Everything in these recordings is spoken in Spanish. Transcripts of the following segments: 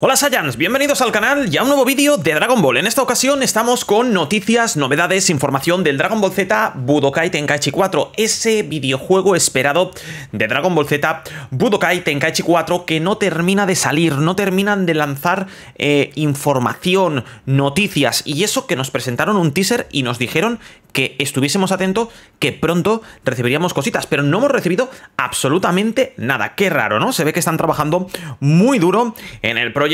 Hola Saiyans, bienvenidos al canal y a un nuevo vídeo de Dragon Ball. En esta ocasión estamos con noticias, novedades, información del Dragon Ball Z Budokai Tenkaichi 4, ese videojuego esperado de Dragon Ball Z Budokai Tenkaichi 4 que no termina de salir, no terminan de lanzar eh, información, noticias y eso que nos presentaron un teaser y nos dijeron que estuviésemos atentos que pronto recibiríamos cositas, pero no hemos recibido absolutamente nada. Qué raro, ¿no? Se ve que están trabajando muy duro en el proyecto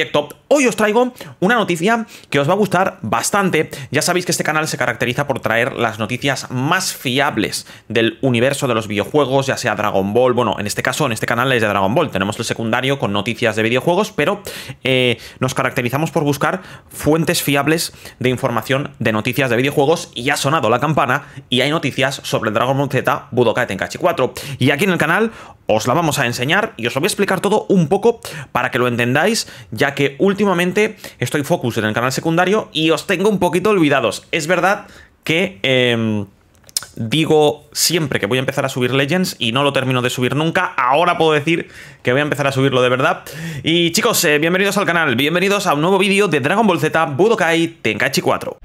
hoy os traigo una noticia que os va a gustar bastante. Ya sabéis que este canal se caracteriza por traer las noticias más fiables del universo de los videojuegos, ya sea Dragon Ball, bueno, en este caso, en este canal es de Dragon Ball, tenemos el secundario con noticias de videojuegos, pero eh, nos caracterizamos por buscar fuentes fiables de información de noticias de videojuegos y ha sonado la campana y hay noticias sobre el Dragon Ball Z Budokai Tenkaichi 4. Y aquí en el canal os la vamos a enseñar y os lo voy a explicar todo un poco para que lo entendáis ya que últimamente estoy focus en el canal secundario y os tengo un poquito olvidados. Es verdad que... Em, digo siempre que voy a empezar a subir Legends y no lo termino de subir nunca. Ahora puedo decir que voy a empezar a subirlo de verdad. Y chicos, eh, bienvenidos al canal, bienvenidos a un nuevo vídeo de Dragon Ball Z Budokai Tenkaichi 4.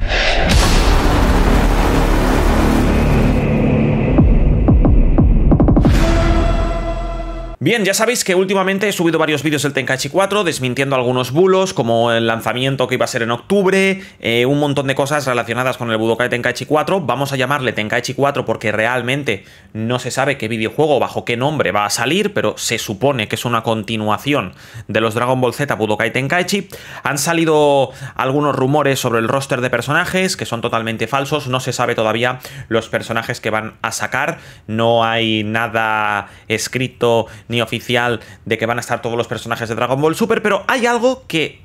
Bien, ya sabéis que últimamente he subido varios vídeos del Tenkaichi 4 desmintiendo algunos bulos, como el lanzamiento que iba a ser en octubre, eh, un montón de cosas relacionadas con el Budokai Tenkaichi 4. Vamos a llamarle Tenkaichi 4 porque realmente no se sabe qué videojuego o bajo qué nombre va a salir, pero se supone que es una continuación de los Dragon Ball Z Budokai Tenkaichi. Han salido algunos rumores sobre el roster de personajes que son totalmente falsos, no se sabe todavía los personajes que van a sacar, no hay nada escrito ni oficial de que van a estar todos los personajes de Dragon Ball Super, pero hay algo que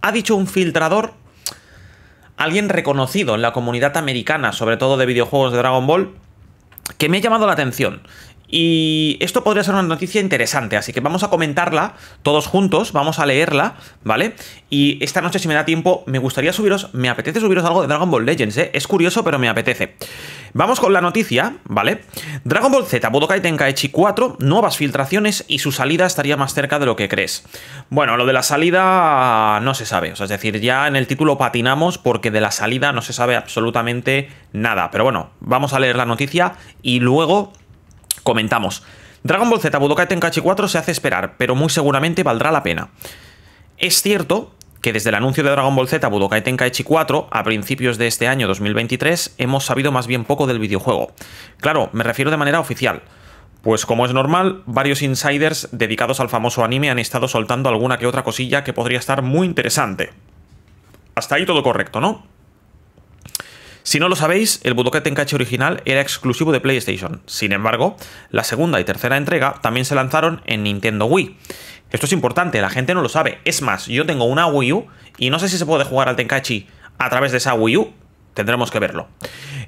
ha dicho un filtrador, alguien reconocido en la comunidad americana, sobre todo de videojuegos de Dragon Ball, que me ha llamado la atención y esto podría ser una noticia interesante, así que vamos a comentarla todos juntos, vamos a leerla, ¿vale? Y esta noche, si me da tiempo, me gustaría subiros, me apetece subiros algo de Dragon Ball Legends, ¿eh? Es curioso, pero me apetece. Vamos con la noticia, ¿vale? Dragon Ball Z, Budokai Tenkaichi 4, nuevas filtraciones y su salida estaría más cerca de lo que crees. Bueno, lo de la salida no se sabe, o sea, es decir, ya en el título patinamos porque de la salida no se sabe absolutamente nada, pero bueno, vamos a leer la noticia y luego Comentamos. Dragon Ball Z Budokai Tenkaichi 4 se hace esperar, pero muy seguramente valdrá la pena. Es cierto que desde el anuncio de Dragon Ball Z Budokai Tenkaichi 4 a principios de este año 2023 hemos sabido más bien poco del videojuego. Claro, me refiero de manera oficial. Pues como es normal, varios insiders dedicados al famoso anime han estado soltando alguna que otra cosilla que podría estar muy interesante. Hasta ahí todo correcto, ¿no? Si no lo sabéis, el Budokai Tenkachi original era exclusivo de PlayStation. Sin embargo, la segunda y tercera entrega también se lanzaron en Nintendo Wii. Esto es importante, la gente no lo sabe. Es más, yo tengo una Wii U y no sé si se puede jugar al Tenkachi a través de esa Wii U. Tendremos que verlo.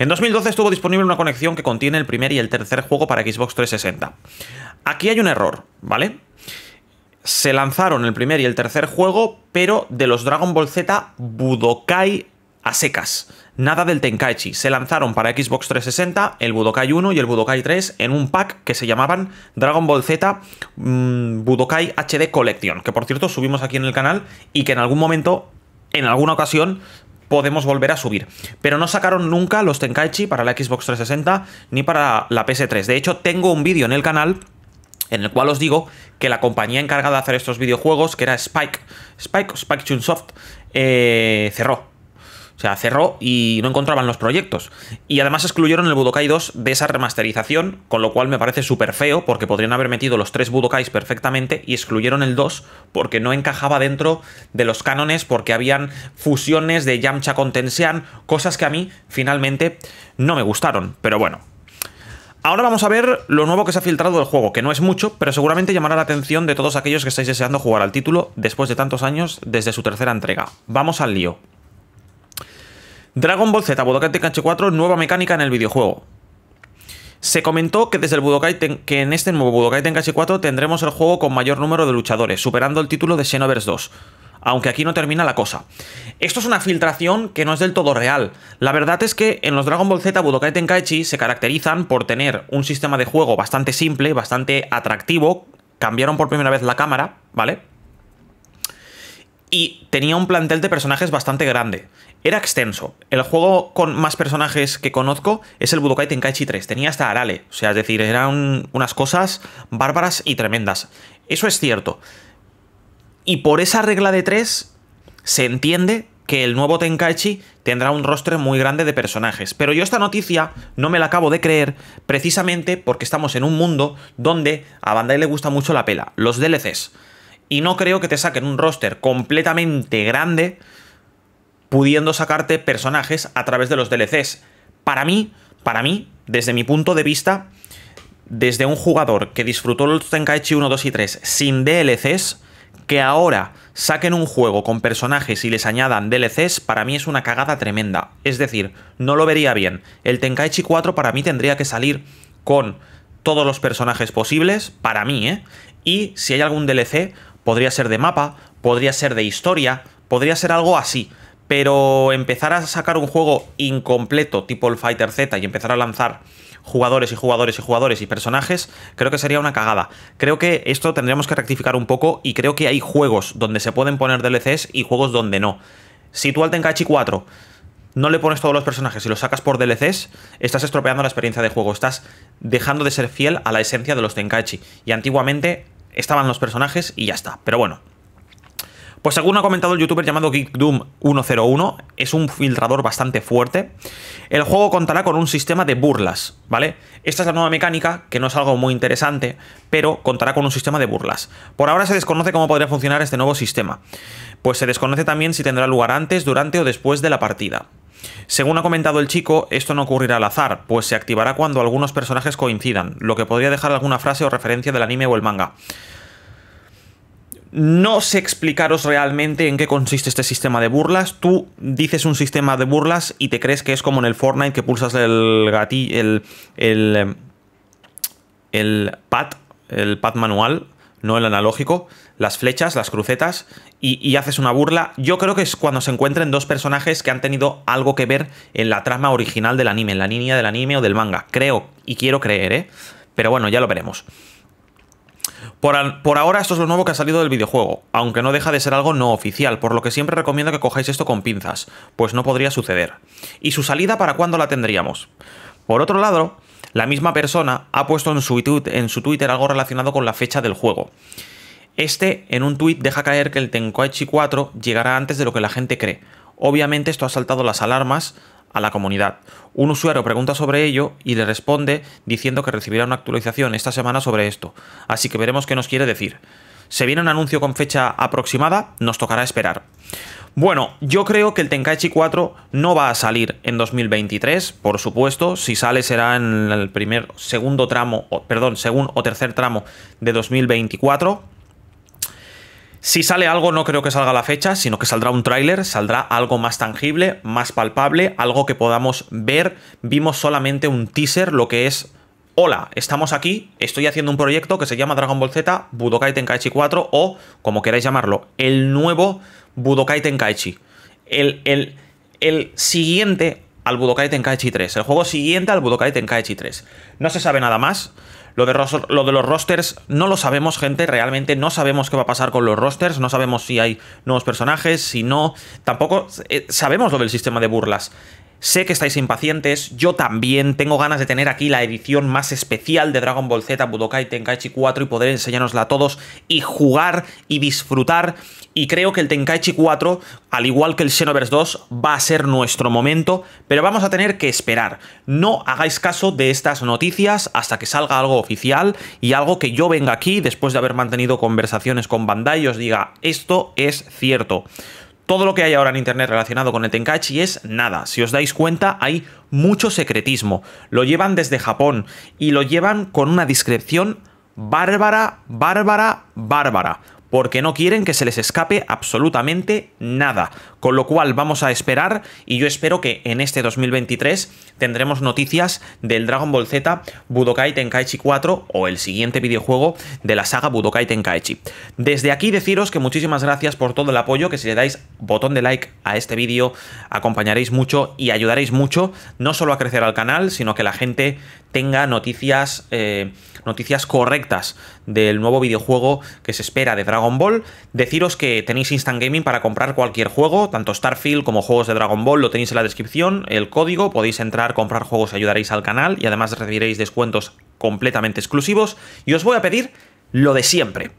En 2012 estuvo disponible una conexión que contiene el primer y el tercer juego para Xbox 360. Aquí hay un error, ¿vale? Se lanzaron el primer y el tercer juego, pero de los Dragon Ball Z Budokai a secas. Nada del Tenkaichi, se lanzaron para Xbox 360 el Budokai 1 y el Budokai 3 en un pack que se llamaban Dragon Ball Z mm, Budokai HD Collection, que por cierto subimos aquí en el canal y que en algún momento, en alguna ocasión, podemos volver a subir. Pero no sacaron nunca los Tenkaichi para la Xbox 360 ni para la PS3. De hecho, tengo un vídeo en el canal en el cual os digo que la compañía encargada de hacer estos videojuegos, que era Spike, Spike, Spike Chunsoft, eh, cerró. O sea, cerró y no encontraban los proyectos. Y además excluyeron el Budokai 2 de esa remasterización, con lo cual me parece súper feo, porque podrían haber metido los tres Budokais perfectamente y excluyeron el 2 porque no encajaba dentro de los cánones, porque habían fusiones de Yamcha con Tensian, cosas que a mí finalmente no me gustaron. Pero bueno, Ahora vamos a ver lo nuevo que se ha filtrado del juego, que no es mucho, pero seguramente llamará la atención de todos aquellos que estáis deseando jugar al título después de tantos años desde su tercera entrega. Vamos al lío. Dragon Ball Z Budokai Tenkaichi 4, nueva mecánica en el videojuego. Se comentó que desde el que en este nuevo Budokai Tenkaichi 4 tendremos el juego con mayor número de luchadores, superando el título de Xenoverse 2. Aunque aquí no termina la cosa. Esto es una filtración que no es del todo real. La verdad es que en los Dragon Ball Z Budokai Tenkaichi se caracterizan por tener un sistema de juego bastante simple, bastante atractivo. Cambiaron por primera vez la cámara, ¿vale? y tenía un plantel de personajes bastante grande. Era extenso. El juego con más personajes que conozco es el Budokai Tenkaichi 3. Tenía hasta Arale. O sea, es decir, eran unas cosas bárbaras y tremendas. Eso es cierto. Y por esa regla de 3 se entiende que el nuevo Tenkaichi tendrá un rostro muy grande de personajes. Pero yo esta noticia no me la acabo de creer precisamente porque estamos en un mundo donde a Bandai le gusta mucho la pela, los DLCs. Y no creo que te saquen un roster completamente grande pudiendo sacarte personajes a través de los DLCs. Para mí, para mí, desde mi punto de vista, desde un jugador que disfrutó los Tenkaichi 1, 2 y 3 sin DLCs, que ahora saquen un juego con personajes y les añadan DLCs, para mí es una cagada tremenda. Es decir, no lo vería bien. El Tenkaichi 4 para mí tendría que salir con todos los personajes posibles, para mí, ¿eh? Y si hay algún DLC, podría ser de mapa, podría ser de historia, podría ser algo así. Pero empezar a sacar un juego incompleto tipo el Fighter Z y empezar a lanzar jugadores y jugadores y jugadores y personajes, creo que sería una cagada. Creo que esto tendríamos que rectificar un poco y creo que hay juegos donde se pueden poner DLCs y juegos donde no. Si tú al Tenkaichi 4 no le pones todos los personajes y los sacas por DLCs, estás estropeando la experiencia de juego, estás dejando de ser fiel a la esencia de los Tenkachi Y antiguamente estaban los personajes y ya está. Pero bueno, pues según ha comentado el youtuber llamado Geekdoom 101, es un filtrador bastante fuerte. El juego contará con un sistema de burlas, ¿vale? Esta es la nueva mecánica, que no es algo muy interesante, pero contará con un sistema de burlas. Por ahora se desconoce cómo podría funcionar este nuevo sistema. Pues se desconoce también si tendrá lugar antes, durante o después de la partida. Según ha comentado el chico, esto no ocurrirá al azar, pues se activará cuando algunos personajes coincidan, lo que podría dejar alguna frase o referencia del anime o el manga. No sé explicaros realmente en qué consiste este sistema de burlas. Tú dices un sistema de burlas y te crees que es como en el Fortnite que pulsas el gatillo, el, el, el pad, el pad manual no el analógico, las flechas, las crucetas, y, haces una burla. Yo creo que es cuando se encuentren dos personajes que han tenido algo que ver en la trama original del anime, en la línea del anime o del manga. Creo y quiero creer, ¿eh? Pero bueno, ya lo veremos. Por, por, ahora esto es lo nuevo que ha salido del videojuego, aunque no deja de ser algo no oficial, por lo que siempre recomiendo que cojáis esto con pinzas, pues no podría suceder. ¿Y su salida para cuándo la tendríamos? Por otro lado, la misma persona ha puesto en su, Twitter algo relacionado con la fecha del juego. Este, en un tweet deja caer que el Tenkaichi 4 llegará antes de lo que la gente cree. Obviamente esto ha saltado las alarmas a la comunidad. Un usuario pregunta sobre ello y le responde diciendo que recibirá una actualización esta semana sobre esto, así que veremos qué nos quiere decir. ¿Se viene un anuncio con fecha aproximada? Nos tocará esperar. Bueno, yo creo que el Tenkaichi 4 no va a salir en 2023, por supuesto. Si sale será en el primer, segundo tramo, perdón, segundo o tercer tramo de 2024. Si sale algo, no creo que salga la fecha, sino que saldrá un tráiler, saldrá algo más tangible, más palpable, algo que podamos ver. Vimos solamente un teaser, lo que es hola, estamos aquí, estoy haciendo un proyecto que se llama Dragon Ball Z Budokai Tenkaichi 4 o, como queráis llamarlo, el nuevo Budokai Tenkaichi. El, el, el siguiente al Budokai Tenkaichi 3, el juego siguiente al Budokai Tenkaichi 3. No se sabe nada más. Lo de, lo de, los rosters no lo sabemos, gente. Realmente no sabemos qué va a pasar con los rosters. No sabemos si hay nuevos personajes, si no. Tampoco eh, sabemos lo del sistema de burlas. Sé que estáis impacientes, yo también tengo ganas de tener aquí la edición más especial de Dragon Ball Z Budokai Tenkaichi 4 y poder enseñárnosla a todos y jugar y disfrutar. Y creo que el Tenkaichi 4, al igual que el Xenoverse 2, va a ser nuestro momento, pero vamos a tener que esperar. No hagáis caso de estas noticias hasta que salga algo oficial y algo que yo venga aquí después de haber mantenido conversaciones con Bandai y os diga, esto es cierto. Todo lo que hay ahora en Internet relacionado con el Tenkachi es nada. Si os dais cuenta, hay mucho secretismo. Lo llevan desde Japón y lo llevan con una discreción bárbara, bárbara, bárbara porque no quieren que se les escape absolutamente nada. Con lo cual vamos a esperar y yo espero que en este 2023 tendremos noticias del Dragon Ball Z Budokai Tenkaichi 4 o el siguiente videojuego de la saga Budokai Tenkaichi. Desde aquí deciros que muchísimas gracias por todo el apoyo, que si le dais botón de like a este vídeo acompañaréis mucho y ayudaréis mucho no solo a crecer al canal, sino que la gente tenga noticias, eh, noticias correctas del nuevo videojuego que se espera de Dragon Ball. Deciros que tenéis Instant Gaming para comprar cualquier juego, tanto Starfield como juegos de Dragon Ball, lo tenéis en la descripción, el código, podéis entrar, comprar juegos, ayudaréis al canal y además recibiréis descuentos completamente exclusivos. Y os voy a pedir lo de siempre,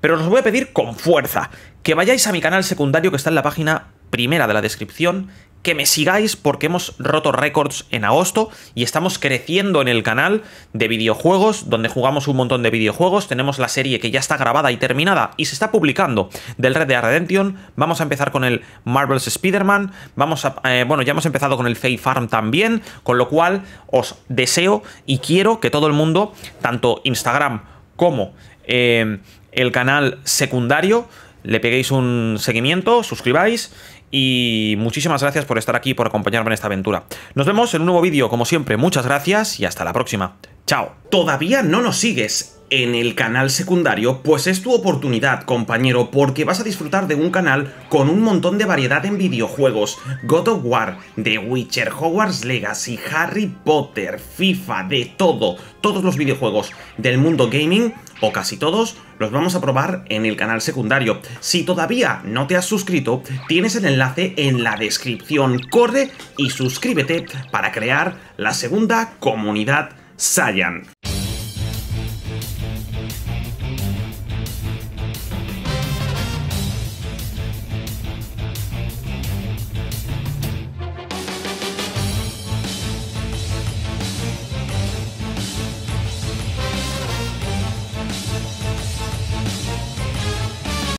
pero os voy a pedir con fuerza que vayáis a mi canal secundario que está en la página primera de la descripción, que me sigáis porque hemos roto récords en agosto y estamos creciendo en el canal de videojuegos, donde jugamos un montón de videojuegos, tenemos la serie que ya está grabada y terminada y se está publicando del Red Dead Redemption, vamos a empezar con el Marvel's Spider-Man, vamos a, eh, bueno, ya hemos empezado con el Faith Farm también, con lo cual os deseo y quiero que todo el mundo, tanto Instagram como eh, el canal secundario, le peguéis un seguimiento, suscribáis y muchísimas gracias por estar aquí, por acompañarme en esta aventura. Nos vemos en un nuevo vídeo, como siempre. Muchas gracias y hasta la próxima. ¡Chao! Todavía no nos sigues en el canal secundario, pues es tu oportunidad, compañero, porque vas a disfrutar de un canal con un montón de variedad en videojuegos. God of War, The Witcher, Hogwarts Legacy, Harry Potter, FIFA, de todo, todos los videojuegos del mundo gaming o casi todos, los vamos a probar en el canal secundario. Si todavía no te has suscrito, tienes el enlace en la descripción. Corre y suscríbete para crear la segunda comunidad Saiyan.